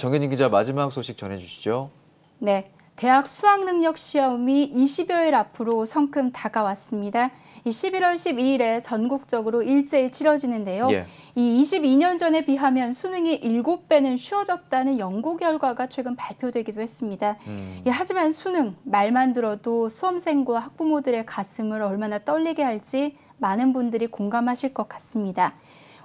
정현진 기자 마지막 소식 전해주시죠. 네. 대학 수학능력 시험이 20여일 앞으로 성큼 다가왔습니다. 11월 12일에 전국적으로 일제히 치러지는데요. 예. 이 22년 전에 비하면 수능이 7배는 쉬워졌다는 연구 결과가 최근 발표되기도 했습니다. 음. 예, 하지만 수능, 말만 들어도 수험생과 학부모들의 가슴을 얼마나 떨리게 할지 많은 분들이 공감하실 것 같습니다.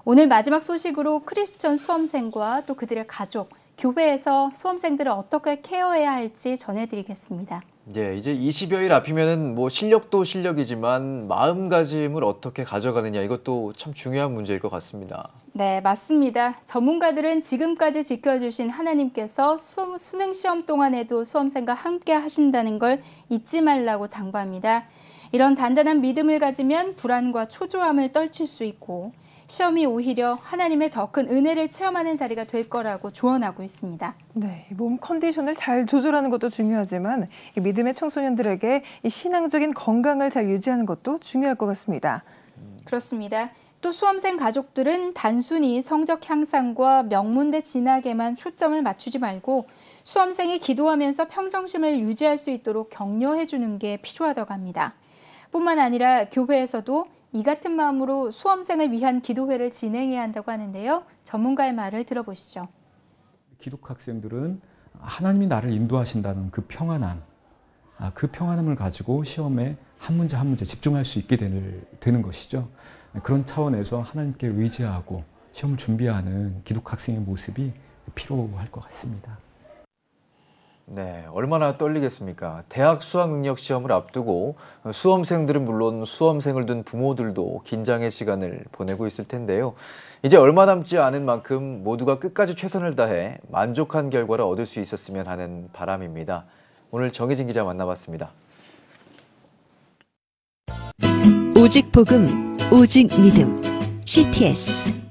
오늘 마지막 소식으로 크리스천 수험생과 또 그들의 가족, 교회에서 수험생들을 어떻게 케어해야 할지 전해드리겠습니다. 예, 이제 20여일 앞이면뭐 실력도 실력이지만 마음가짐을 어떻게 가져가느냐 이것도 참 중요한 문제일 것 같습니다. 네, 맞습니다. 전문가들은 지금까지 지켜주신 하나님께서 수능 시험 동안에도 수험생과 함께 하신다는 걸 잊지 말라고 당부합니다. 이런 단단한 믿음을 가지면 불안과 초조함을 떨칠 수 있고 시험이 오히려 하나님의 더 큰 은혜를 체험하는 자리가 될 거라고 조언하고 있습니다. 네, 몸 컨디션을 잘 조절하는 것도 중요하지만 믿음의 청소년들에게 신앙적인 건강을 잘 유지하는 것도 중요할 것 같습니다. 그렇습니다. 또 수험생 가족들은 단순히 성적 향상과 명문대 진학에만 초점을 맞추지 말고 수험생이 기도하면서 평정심을 유지할 수 있도록 격려해 주는 게 필요하다고 합니다. 뿐만 아니라 교회에서도 이 같은 마음으로 수험생을 위한 기도회를 진행해야 한다고 하는데요. 전문가의 말을 들어보시죠. 기독 학생들은 하나님이 나를 인도하신다는 그 평안함, 아, 그 평안함을 가지고 시험에 한 문제 한 문제 집중할 수 있게 되는, 되는 것이죠. 그런 차원에서 하나님께 의지하고 시험을 준비하는 기독 학생의 모습이 필요할 것 같습니다. 네, 얼마나 떨리겠습니까? 대학 수학 능력 시험을 앞두고 수험생들은 물론 수험생을 둔 부모들도 긴장의 시간을 보내고 있을 텐데요. 이제 얼마 남지 않은 만큼 모두가 끝까지 최선을 다해 만족한 결과를 얻을 수 있었으면 하는 바람입니다. 오늘 정희진 기자 만나봤습니다. 오직 복음, 오직 믿음. CTS